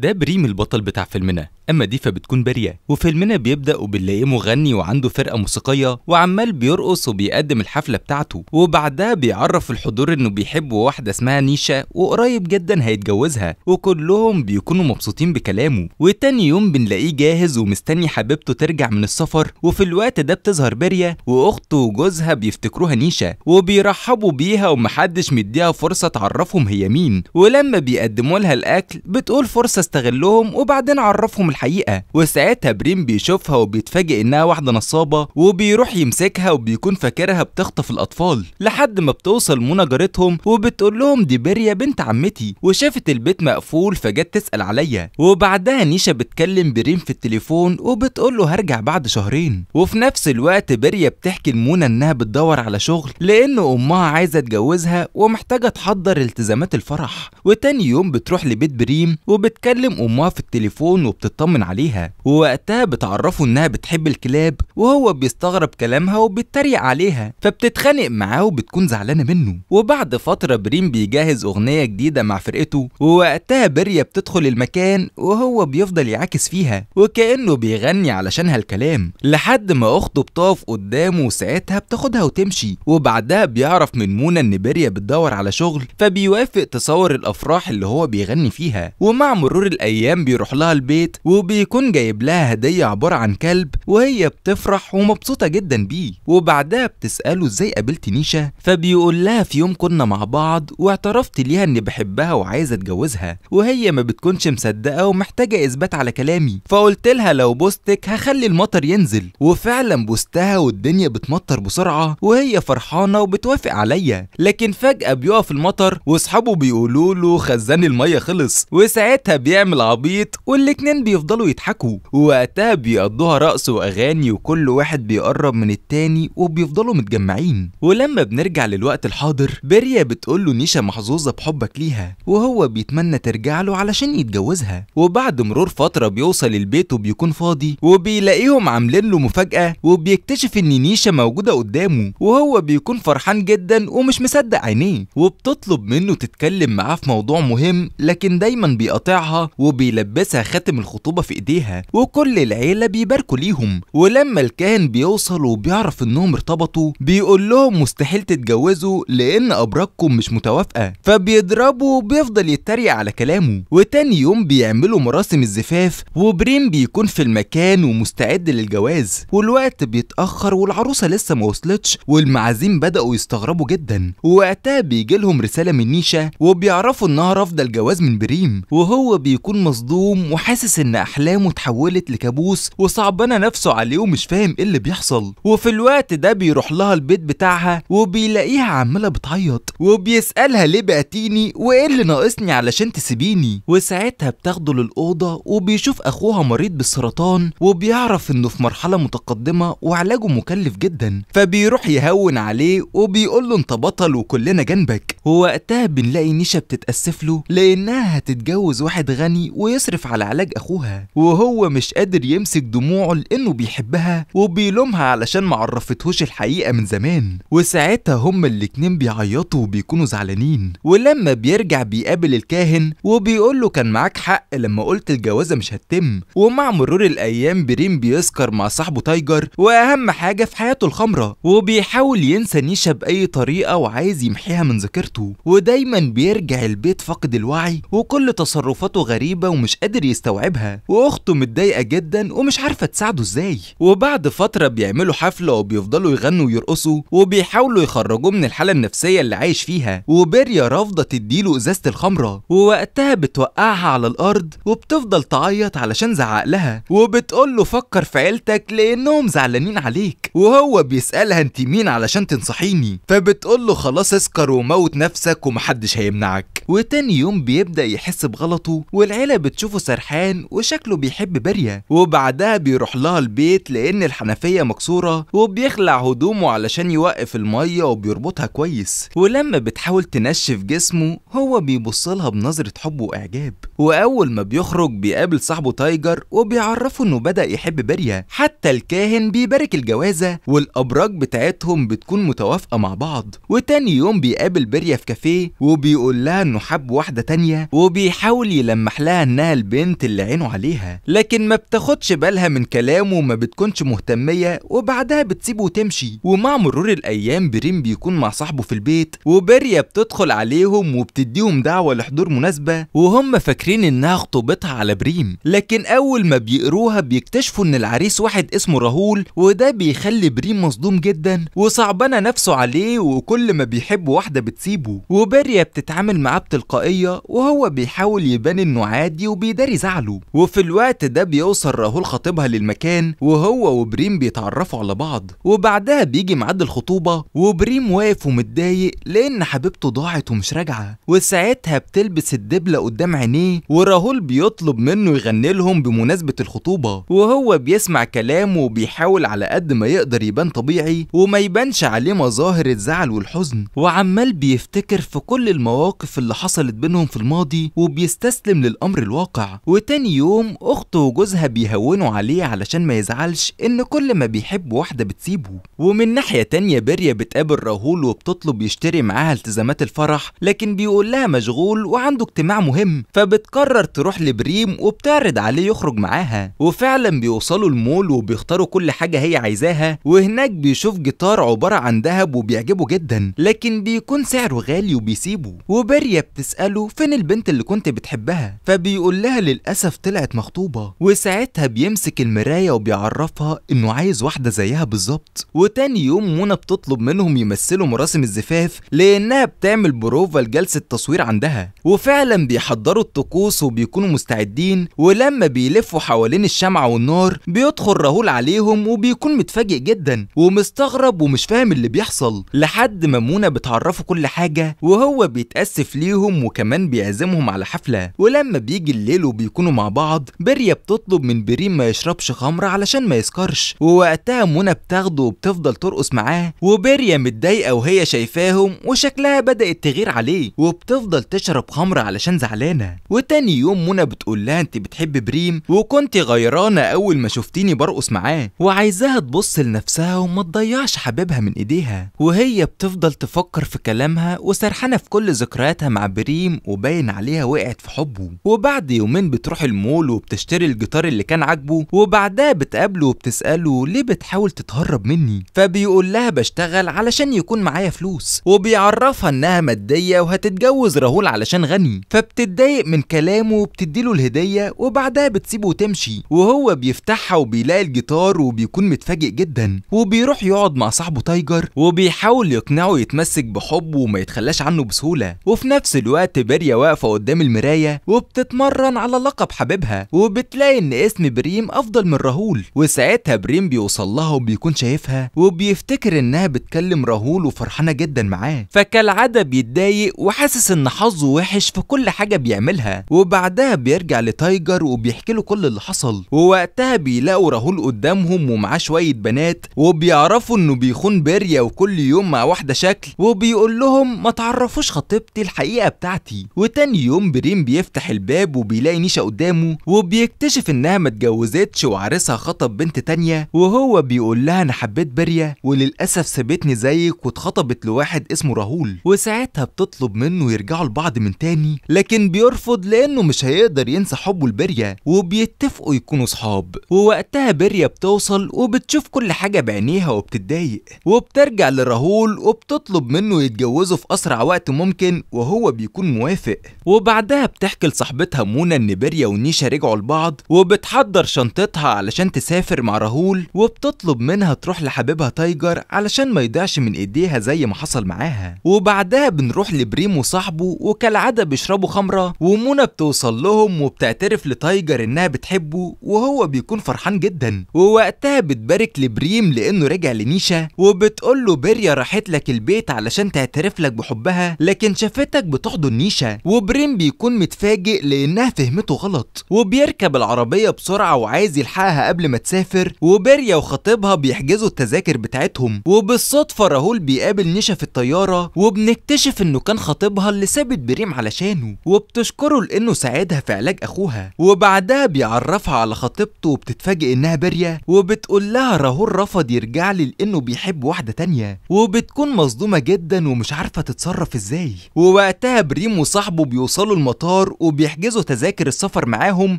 ده بريم البطل بتاع فيلمنا اما دي فبتكون بريا وفيلمنا بيبدا وبنلاقيه مغني وعنده فرقه موسيقيه وعمال بيرقص وبيقدم الحفله بتاعته وبعدها بيعرف الحضور انه بيحب واحده اسمها نيشا وقريب جدا هيتجوزها وكلهم بيكونوا مبسوطين بكلامه وتاني يوم بنلاقيه جاهز ومستني حبيبته ترجع من السفر وفي الوقت ده بتظهر بريا واخته وجوزها بيفتكروها نيشا وبيرحبوا بيها ومحدش مديها فرصه تعرفهم هي مين ولما بيقدموا لها الاكل بتقول فرصه استغلهم وبعدين عرفهم الحقيقه وساعتها بريم بيشوفها وبيتفاجئ انها واحده نصابه وبيروح يمسكها وبيكون فاكرها بتخطف الاطفال لحد ما بتوصل منى جارتهم وبتقول لهم دي بيريا بنت عمتي وشافت البيت مقفول فجت تسال عليا وبعدها نيشا بتكلم بريم في التليفون وبتقول له هرجع بعد شهرين وفي نفس الوقت بريا بتحكي لمنى انها بتدور على شغل لان امها عايزه تجوزها ومحتاجه تحضر التزامات الفرح وتاني يوم بتروح لبيت بريم وبتكلم بتكلم امها في التليفون وبتطمن عليها ووقتها بتعرفه انها بتحب الكلاب وهو بيستغرب كلامها وبيتريق عليها فبتتخانق معاه وبتكون زعلانه منه وبعد فتره بريم بيجهز اغنيه جديده مع فرقته ووقتها بريا بتدخل المكان وهو بيفضل يعاكس فيها وكانه بيغني علشانها الكلام لحد ما اخته بتقف قدامه وساعتها بتاخدها وتمشي وبعدها بيعرف من منى ان بريا بتدور على شغل فبيوافق تصور الافراح اللي هو بيغني فيها ومع مرور مرور الايام بيروح لها البيت وبيكون جايب لها هديه عباره عن كلب وهي بتفرح ومبسوطه جدا بيه وبعدها بتساله ازاي قابلت نيشا فبيقول لها في يوم كنا مع بعض واعترفت ليها اني بحبها وعايزه اتجوزها وهي ما بتكونش مصدقه ومحتاجه اثبات على كلامي فقلت لها لو بوستك هخلي المطر ينزل وفعلا بوستها والدنيا بتمطر بسرعه وهي فرحانه وبتوافق عليا لكن فجاه بيقف المطر واصحابه بيقولوا له خزان الميه خلص وساعتها بي بيعمل عبيط والاتنين بيفضلوا يضحكوا ووقتها بيقضوها رقص واغاني وكل واحد بيقرب من التاني وبيفضلوا متجمعين ولما بنرجع للوقت الحاضر بيريا بتقول له نيشا محظوظه بحبك ليها وهو بيتمنى ترجع له علشان يتجوزها وبعد مرور فتره بيوصل البيت وبيكون فاضي وبيلاقيهم عاملين له مفاجاه وبيكتشف ان نيشا موجوده قدامه وهو بيكون فرحان جدا ومش مصدق عينيه وبتطلب منه تتكلم معاه في موضوع مهم لكن دايما بيقاطعها وبيلبسها خاتم الخطوبة في ايديها وكل العيلة بيباركوا ليهم ولما الكاهن بيوصل وبيعرف انهم ارتبطوا بيقول لهم مستحيل تتجوزوا لان ابراجكم مش متوافقة فبيضربوا وبيفضل يتريق على كلامه وتاني يوم بيعملوا مراسم الزفاف وبريم بيكون في المكان ومستعد للجواز والوقت بيتأخر والعروسة لسه ما وصلتش والمعازيم بدأوا يستغربوا جدا ووقتها لهم رسالة من نيشا وبيعرفوا انها رافضة الجواز من بريم وهو بي بيكون مصدوم وحاسس ان احلامه اتحولت لكابوس وصعبانه نفسه عليه ومش فاهم ايه اللي بيحصل وفي الوقت ده بيروح لها البيت بتاعها وبيلاقيها عماله بتعيط وبيسالها ليه بعتيني وايه اللي ناقصني علشان تسيبيني وساعتها بتاخده للاوضه وبيشوف اخوها مريض بالسرطان وبيعرف انه في مرحله متقدمه وعلاجه مكلف جدا فبيروح يهون عليه وبيقول له انت بطل وكلنا جنبك ووقتها بنلاقي نيشا بتتاسف له لانها هتتجوز واحد غني ويصرف على علاج اخوها وهو مش قادر يمسك دموعه لانه بيحبها وبيلومها علشان ما عرفتهوش الحقيقه من زمان وساعتها هما الاتنين بيعيطوا وبيكونوا زعلانين ولما بيرجع بيقابل الكاهن وبيقول له كان معاك حق لما قلت الجوازه مش هتتم ومع مرور الايام بريم بيسكر مع صاحبه تايجر واهم حاجه في حياته الخمره وبيحاول ينسى نيشا باي طريقه وعايز يمحيها من ذاكرته ودايما بيرجع البيت فاقد الوعي وكل تصرفاته غريبة ومش قادر يستوعبها وأخته متضايقة جدا ومش عارفة تساعده إزاي وبعد فترة بيعملوا حفلة وبيفضلوا يغنوا ويرقصوا وبيحاولوا يخرجوه من الحالة النفسية اللي عايش فيها وبيريا رافضة تديله إزازة الخمرة ووقتها بتوقعها على الأرض وبتفضل تعيط علشان زعق لها وبتقول له فكر في عيلتك لأنهم زعلانين عليك وهو بيسألها أنت مين علشان تنصحيني فبتقول له خلاص اسكر وموت نفسك ومحدش هيمنعك وتاني يوم بيبدأ يحس بغلطه والعيلة بتشوفه سرحان وشكله بيحب برية وبعدها بيروح لها البيت لأن الحنفية مكسورة وبيخلع هدومه علشان يوقف المية وبيربطها كويس ولما بتحاول تنشف جسمه هو بيبص لها بنظرة حب وإعجاب وأول ما بيخرج بيقابل صاحبه تايجر وبيعرفه إنه بدأ يحب برية حتى الكاهن بيبارك الجوازة والأبراج بتاعتهم بتكون متوافقة مع بعض وتاني يوم بيقابل برية في كافيه وبيقول لها إنه حب واحدة تانية وبيحاول يلمح محلها انها البنت اللي عينه عليها لكن ما بتاخدش بالها من كلامه وما بتكونش مهتمية وبعدها بتسيبه وتمشي ومع مرور الايام بريم بيكون مع صاحبه في البيت وبريا بتدخل عليهم وبتديهم دعوة لحضور مناسبة وهم فاكرين انها خطوبتها على بريم لكن اول ما بيقروها بيكتشفوا ان العريس واحد اسمه راهول وده بيخلي بريم مصدوم جدا وصعبانة نفسه عليه وكل ما بيحب واحدة بتسيبه وبريا بتتعامل معاه بتلقائية وهو بيحاول يبان انه عادي وبيداري زعله وفي الوقت ده بيوصل راهول خطيبها للمكان وهو وبريم بيتعرفوا على بعض وبعدها بيجي ميعاد الخطوبه وبريم واقف ومتضايق لان حبيبته ضاعت ومش راجعه وساعتها بتلبس الدبله قدام عينيه وراهول بيطلب منه يغني لهم بمناسبه الخطوبه وهو بيسمع كلامه وبيحاول على قد ما يقدر يبان طبيعي وما يبانش عليه مظاهر الزعل والحزن وعمال بيفتكر في كل المواقف اللي حصلت بينهم في الماضي وبيستسلم للأمر الواقع وتاني يوم أخته وجوزها بيهونوا عليه علشان ما يزعلش إن كل ما بيحب واحدة بتسيبه ومن ناحية تانية بيريا بتقابل راهول وبتطلب يشتري معاها التزامات الفرح لكن بيقول لها مشغول وعنده اجتماع مهم فبتقرر تروح لبريم وبتعرض عليه يخرج معاها وفعلا بيوصلوا المول وبيختاروا كل حاجة هي عايزاها وهناك بيشوف جيتار عبارة عن ذهب وبيعجبه جدا لكن بيكون سعره غالي وبيسيبه وبريا بتسأله فين البنت اللي كنت بتحبها فبيقول لها للأسف طلعت مخطوبة وساعتها بيمسك المراية وبيعرفها إنه عايز واحدة زيها بالظبط وتاني يوم منى بتطلب منهم يمثلوا مراسم الزفاف لأنها بتعمل بروفا لجلسة تصوير عندها وفعلا بيحضروا الطقوس وبيكونوا مستعدين ولما بيلفوا حوالين الشمعة والنار بيدخل راهول عليهم وبيكون متفاجئ جدا ومستغرب ومش فاهم اللي بيحصل لحد ما منى بتعرفه كل حاجة وهو بيتأسف ليهم وكمان بيعزمهم على حفلة ولا لما بيجي الليل وبيكونوا مع بعض بريا بتطلب من بريم ما يشربش خمرة علشان ما يسكرش ووقتها منى بتاخده وبتفضل ترقص معاه وبريا متضايقة وهي شايفاهم وشكلها بدأت تغير عليه وبتفضل تشرب خمرة علشان زعلانة وتاني يوم منى بتقول لها انت بتحب بريم وكنت غيرانة أول ما شفتيني برقص معاه وعايزاها تبص لنفسها وما تضيعش حبيبها من إيديها وهي بتفضل تفكر في كلامها وسرحانة في كل ذكرياتها مع بريم وباين عليها وقعت في حبه عاجبه وبعد يومين بتروح المول وبتشتري الجيتار اللي كان عاجبه وبعدها بتقابله وبتسأله ليه بتحاول تتهرب مني فبيقول لها بشتغل علشان يكون معايا فلوس وبيعرفها انها مادية وهتتجوز راهول علشان غني فبتتضايق من كلامه وبتديله الهدية وبعدها بتسيبه وتمشي وهو بيفتحها وبيلاقي الجيتار وبيكون متفاجئ جدا وبيروح يقعد مع صاحبه تايجر وبيحاول يقنعه يتمسك بحبه وما يتخلاش عنه بسهولة وفي نفس الوقت باريا واقفة قدام المراية وبتتمرن على لقب حبيبها وبتلاقي ان اسم بريم افضل من راهول وساعتها بريم بيوصل لها وبيكون شايفها وبيفتكر انها بتكلم راهول وفرحانه جدا معاه فكالعاده بيتضايق وحاسس ان حظه وحش في كل حاجه بيعملها وبعدها بيرجع لتايجر وبيحكي له كل اللي حصل ووقتها بيلاقوا راهول قدامهم ومعاه شويه بنات وبيعرفوا انه بيخون بيريا وكل يوم مع واحده شكل وبيقول لهم ما تعرفوش خطيبتي الحقيقه بتاعتي وتاني يوم بريم بيفتح الباب وبيلاقي نيشا قدامه وبيكتشف انها متجوزتش وعريسها خطب بنت تانية وهو بيقول لها انا حبيت بريا وللاسف سابتني زيك واتخطبت لواحد اسمه راهول وساعتها بتطلب منه يرجعوا لبعض من تاني لكن بيرفض لانه مش هيقدر ينسى حبه لبريا وبيتفقوا يكونوا صحاب ووقتها بريا بتوصل وبتشوف كل حاجه بعينيها وبتتضايق وبترجع لراهول وبتطلب منه يتجوزوا في اسرع وقت ممكن وهو بيكون موافق وبعدها بتحكي صاحبتها منى النبريا ونيشا رجعوا لبعض وبتحضر شنطتها علشان تسافر مع راهول وبتطلب منها تروح لحبيبها تايجر علشان ما يضيعش من ايديها زي ما حصل معاها وبعدها بنروح لبريم وصاحبه وكالعادة بيشربوا خمرة ومنى بتوصل لهم وبتعترف لتايجر انها بتحبه وهو بيكون فرحان جدا ووقتها بتبارك لبريم لانه رجع لنيشا وبتقول له بيريا راحت لك البيت علشان تعترف لك بحبها لكن شافتك بتحضن نيشا وبريم بيكون متفاجئ بتتفاجئ لانها فهمته غلط وبيركب العربيه بسرعه وعايز يلحقها قبل ما تسافر وبريا وخطيبها بيحجزوا التذاكر بتاعتهم وبالصدفه راهول بيقابل نشا في الطياره وبنكتشف انه كان خطيبها اللي سابت بريم علشانه وبتشكره لانه ساعدها في علاج اخوها وبعدها بيعرفها على خطيبته وبتتفاجئ انها بريا وبتقول لها راهول رفض يرجع لي لانه بيحب واحده تانية وبتكون مصدومه جدا ومش عارفه تتصرف ازاي ووقتها بريم وصاحبه بيوصلوا المطار وبيحجزوا تذاكر السفر معاهم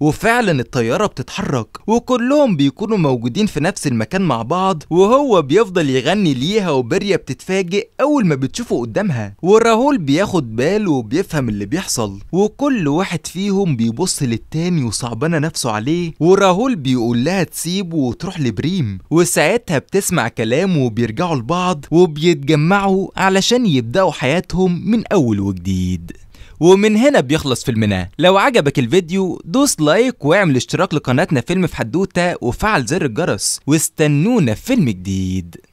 وفعلا الطياره بتتحرك وكلهم بيكونوا موجودين في نفس المكان مع بعض وهو بيفضل يغني ليها وبريا بتتفاجئ اول ما بتشوفه قدامها وراهول بياخد باله وبيفهم اللي بيحصل وكل واحد فيهم بيبص للتاني وصعبانه نفسه عليه وراهول بيقول لها تسيبه وتروح لبريم وساعتها بتسمع كلامه وبيرجعوا لبعض وبيتجمعوا علشان يبداوا حياتهم من اول وجديد ومن هنا بيخلص فيلمنا لو عجبك الفيديو دوس لايك واعمل اشتراك لقناتنا فيلم في حدوتة وفعل زر الجرس واستنونا في فيلم جديد